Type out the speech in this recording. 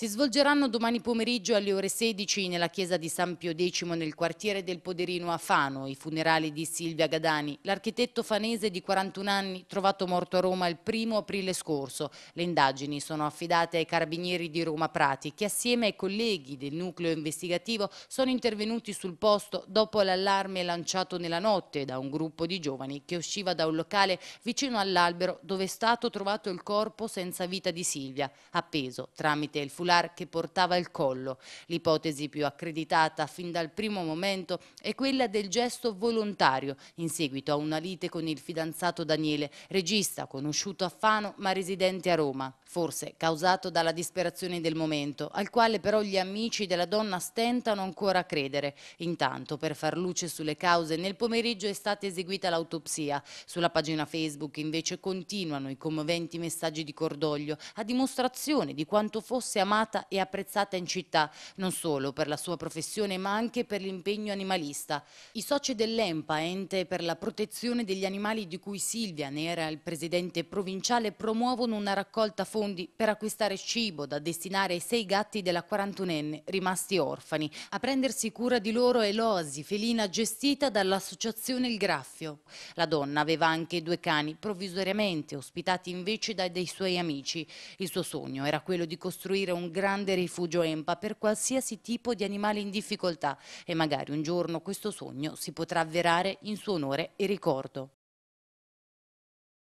si svolgeranno domani pomeriggio alle ore 16 nella chiesa di San Pio X nel quartiere del Poderino a Fano i funerali di Silvia Gadani, l'architetto fanese di 41 anni trovato morto a Roma il 1 aprile scorso. Le indagini sono affidate ai carabinieri di Roma Prati che assieme ai colleghi del nucleo investigativo sono intervenuti sul posto dopo l'allarme lanciato nella notte da un gruppo di giovani che usciva da un locale vicino all'albero dove è stato trovato il corpo senza vita di Silvia, appeso tramite il fulano foulard che portava il collo. L'ipotesi più accreditata fin dal primo momento è quella del gesto volontario in seguito a una lite con il fidanzato Daniele, regista conosciuto a Fano ma residente a Roma, forse causato dalla disperazione del momento, al quale però gli amici della donna stentano ancora a credere. Intanto, per far luce sulle cause, nel pomeriggio è stata eseguita l'autopsia. Sulla pagina Facebook invece continuano i commoventi messaggi di cordoglio, a dimostrazione di quanto fosse amato amata e apprezzata in città, non solo per la sua professione ma anche per l'impegno animalista. I soci dell'EMPA, ente per la protezione degli animali di cui Silvia ne era il presidente provinciale, promuovono una raccolta fondi per acquistare cibo da destinare ai sei gatti della 41enne rimasti orfani. A prendersi cura di loro è l'oasi felina gestita dall'associazione Il Graffio. La donna aveva anche due cani provvisoriamente ospitati invece da dei suoi amici. Il suo sogno era quello di costruire un grande rifugio EMPA per qualsiasi tipo di animale in difficoltà e magari un giorno questo sogno si potrà avverare in suo onore e ricordo.